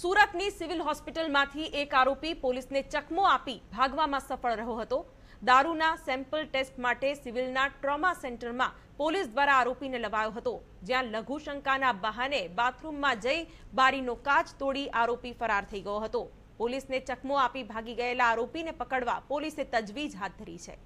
સુરતની સિવિલ હોસ્પિટલમાંથી એક આરોપી પોલીસને ચકમો આપી ભાગવામાં સફળ રહ્યો હતો દારૂના સેમ્પલ ટેસ્ટ માટે સિવિલ નાટ ટ્રોમા સેન્ટરમાં પોલીસ દ્વારા આરોપીને લાવ્યો હતો જ્યાં લઘુશંકાના બહાને બાથરૂમમાં જઈ બારીનો કાચ તોડી આરોપી ફરાર થઈ ગયો હતો પોલીસે ચકમો આપી ભાગી ગયેલા આરોપીને પકડવા પોલીસે તજવીજ હાથ ધરી છે